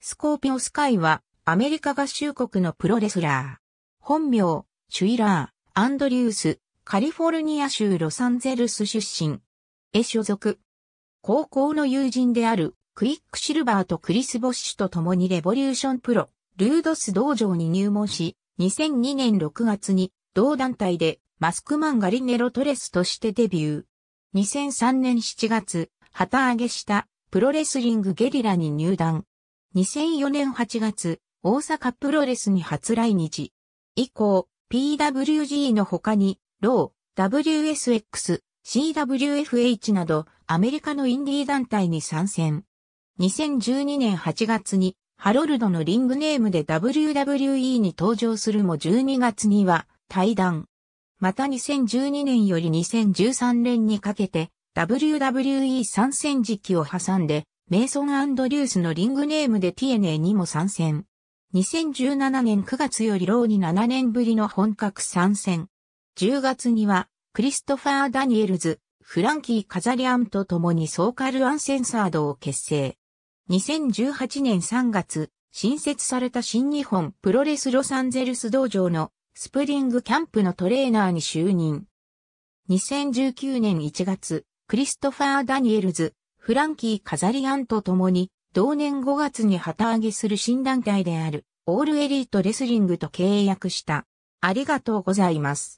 スコーピオスカイは、アメリカ合衆国のプロレスラー。本名、シュイラー、アンドリュース、カリフォルニア州ロサンゼルス出身。へ所属。高校の友人である、クイックシルバーとクリス・ボッシュと共にレボリューションプロ、ルードス道場に入門し、2002年6月に、同団体で、マスクマンガリネロトレスとしてデビュー。2003年7月、旗揚げした、プロレスリングゲリラに入団。2004年8月、大阪プロレスに初来日。以降、PWG の他に、ロー、WSX、CWFH など、アメリカのインディー団体に参戦。2012年8月に、ハロルドのリングネームで WWE に登場するも12月には、対談。また2012年より2013年にかけて、WWE 参戦時期を挟んで、メイソン・アンドリュースのリングネームで TNA にも参戦。2017年9月よりローに7年ぶりの本格参戦。10月には、クリストファー・ダニエルズ、フランキー・カザリアンと共にソーカル・アンセンサードを結成。2018年3月、新設された新日本プロレスロサンゼルス道場のスプリングキャンプのトレーナーに就任。2019年1月、クリストファー・ダニエルズ、フランキー・カザリアンと共に、同年5月に旗揚げする新団体である、オールエリートレスリングと契約した。ありがとうございます。